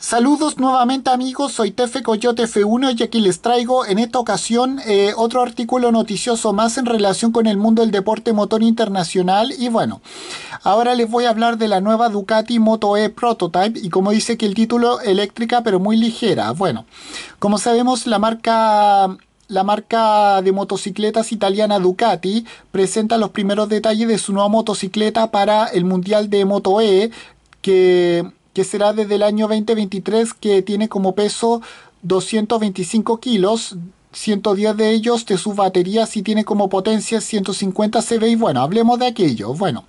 Saludos nuevamente amigos, soy Tefe Coyote F1 y aquí les traigo en esta ocasión eh, otro artículo noticioso más en relación con el mundo del deporte motor internacional y bueno, ahora les voy a hablar de la nueva Ducati Moto E Prototype y como dice que el título eléctrica pero muy ligera, bueno, como sabemos la marca la marca de motocicletas italiana Ducati presenta los primeros detalles de su nueva motocicleta para el Mundial de Moto E que que será desde el año 2023 que tiene como peso 225 kilos, 110 de ellos de sus baterías y tiene como potencia 150 CV y bueno, hablemos de aquello. Bueno,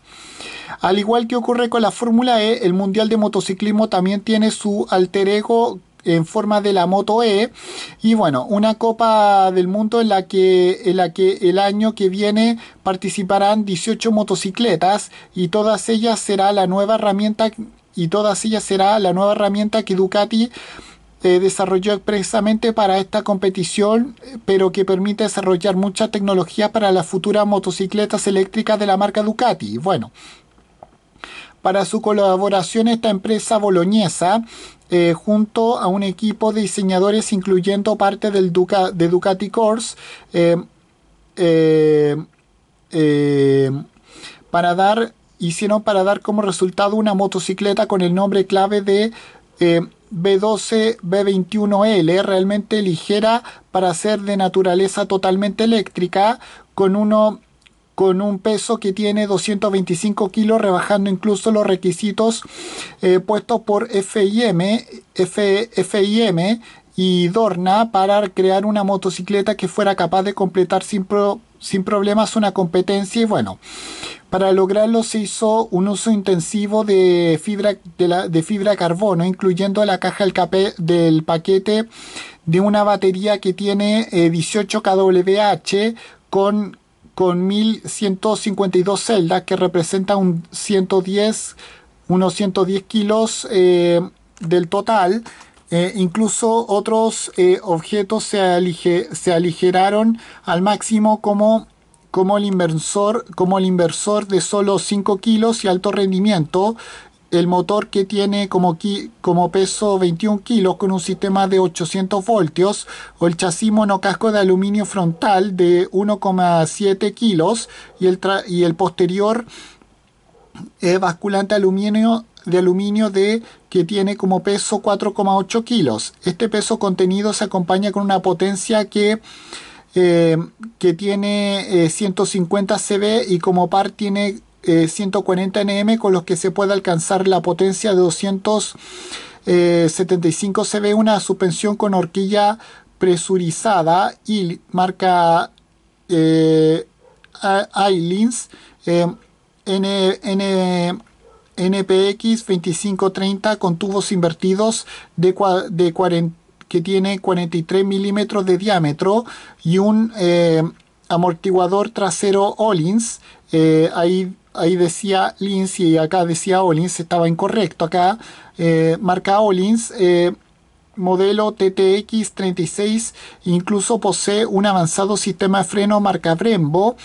al igual que ocurre con la Fórmula E, el Mundial de Motociclismo también tiene su alter ego en forma de la Moto E y bueno, una Copa del Mundo en la que, en la que el año que viene participarán 18 motocicletas y todas ellas será la nueva herramienta y todas ellas será la nueva herramienta que Ducati eh, desarrolló expresamente para esta competición, eh, pero que permite desarrollar muchas tecnologías para las futuras motocicletas eléctricas de la marca Ducati. Bueno, para su colaboración esta empresa boloñesa eh, junto a un equipo de diseñadores incluyendo parte del de Ducati Cors. para dar hicieron para dar como resultado una motocicleta con el nombre clave de B12 eh, B21L, realmente ligera para ser de naturaleza totalmente eléctrica, con uno con un peso que tiene 225 kilos, rebajando incluso los requisitos eh, puestos por FIM, FIM y Dorna para crear una motocicleta que fuera capaz de completar sin, sin problemas una competencia y bueno. Para lograrlo se hizo un uso intensivo de fibra, de, carbono, incluyendo la caja del, paquete de una batería que tiene 18 eh, kWh con, con 1152 celdas, que representa un 110, unos 110 kilos eh, del total. Eh, incluso otros objetos se aligeraron al máximo como como el inversor, como el inversor de solo 5 kilos y alto rendimiento, el motor que tiene como, como peso 21 kilos con un sistema de 800 voltios o el chasis monocasco de aluminio frontal de 1,7 kilos y el, y el posterior es basculante aluminio, de aluminio de que tiene como peso 4,8 kilos. Este peso contenido se acompaña con una potencia que eh, que tiene 150 eh, CB y como par tiene 140 eh, NM con los que se puede alcanzar la potencia de 275 CB, una suspensión con horquilla presurizada y marca Ailins N, N, NPX 2530 con tubos invertidos de, de 40 que tiene 43 milímetros de diámetro y un eh, amortiguador trasero Ollins. Eh, ahí, ahí decía Lins y acá decía Ollins, estaba incorrecto acá, eh, marca Ollins modelo TTX 36 incluso posee un avanzado sistema de freno marca Brembo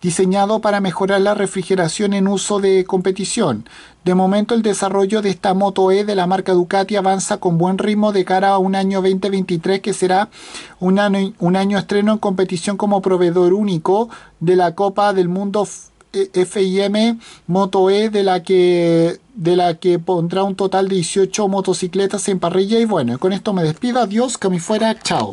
diseñado para mejorar la refrigeración en uso de competición. De momento el desarrollo de esta Moto E de la marca Ducati avanza con buen ritmo de cara a un año 2023 que será un año, un año estreno en competición como proveedor único de la Copa del Mundo FIM Moto E de la que de la que pondrá un total de 18 motocicletas en parrilla y bueno, con esto me despido, adiós, que me fuera, chao.